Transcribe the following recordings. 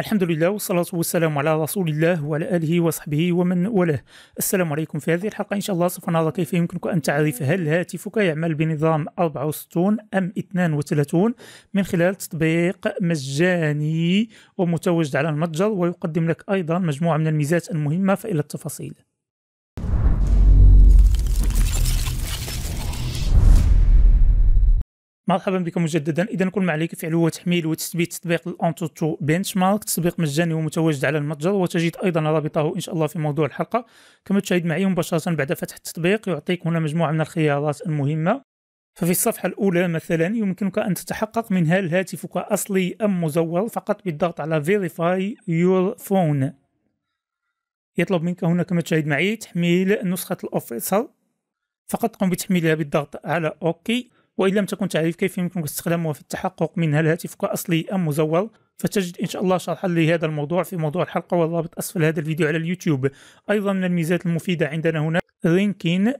الحمد لله والصلاة والسلام على رسول الله وعلى آله وصحبه ومن والاه السلام عليكم في هذه الحلقة إن شاء الله سوف نرى كيف يمكنك أن تعرف هل هاتفك يعمل بنظام 64 أم 32 من خلال تطبيق مجاني ومتواجد على المتجر ويقدم لك أيضا مجموعة من الميزات المهمة فإلى التفاصيل مرحبا بكم مجددا اذا كل ما عليك فعله هو تحميل وتثبيت تطبيق الانتوتو بنش مارك تطبيق مجاني ومتواجد على المتجر وتجد ايضا رابطه ان شاء الله في موضوع الحلقه كما تشاهد معي مباشره بعد فتح التطبيق يعطيك هنا مجموعه من الخيارات المهمه ففي الصفحة الأولى مثلا يمكنك أن تتحقق من هل هاتفك أصلي أم مزور فقط بالضغط على Verify Your Phone يطلب منك هنا كما تشاهد معي تحميل نسخة الأوفيسر فقط قم بتحميلها بالضغط على OK وإن لم تكن تعرف كيف يمكنك استخدامه في التحقق من هل هاتفك أصلي أم مزور فتجد إن شاء الله شرحا لهذا الموضوع في موضوع الحلقة والرابط أسفل هذا الفيديو على اليوتيوب أيضا من الميزات المفيدة عندنا هنا رينكين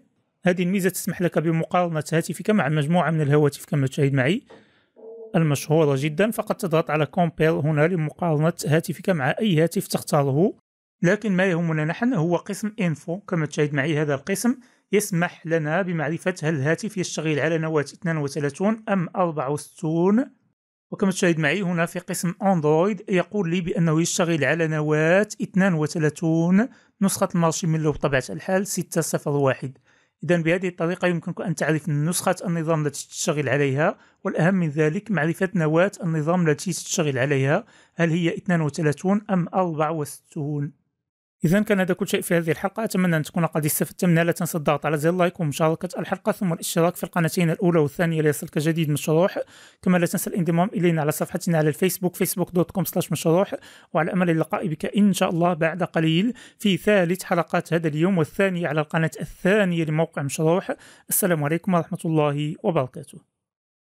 هذه الميزة تسمح لك بمقارنة هاتفك مع مجموعة من الهواتف كما تشاهد معي المشهورة جدا فقد تضغط على كومبير هنا لمقارنة هاتفك مع أي هاتف تختاره لكن ما يهمنا نحن هو قسم انفو كما تشاهد معي هذا القسم يسمح لنا بمعرفة هل الهاتف يشتغل على نواة 32 أم 64 وكما تشاهد معي هنا في قسم أندرويد يقول لي بأنه يشتغل على نواة 32 نسخة المارشميلو بطبيعة الحال 601 إذا بهذه الطريقة يمكنك أن تعرف نسخة النظام التي تشتغل عليها والأهم من ذلك معرفة نواة النظام التي تشتغل عليها هل هي 32 أم 64 اذا كان هذا كل شيء في هذه الحلقه اتمنى ان تكون قد استفدت منها لا تنسى الضغط على زر اللايك ومشاركه الحلقه ثم الاشتراك في القناتين الاولى والثانيه ليصلك جديد مشروح كما لا تنسى الانضمام الينا على صفحتنا على الفيسبوك فيسبوك دوت سلاش مشروح وعلى امل اللقاء بك ان شاء الله بعد قليل في ثالث حلقات هذا اليوم والثانيه على القناه الثانيه لموقع مشروح السلام عليكم ورحمه الله وبركاته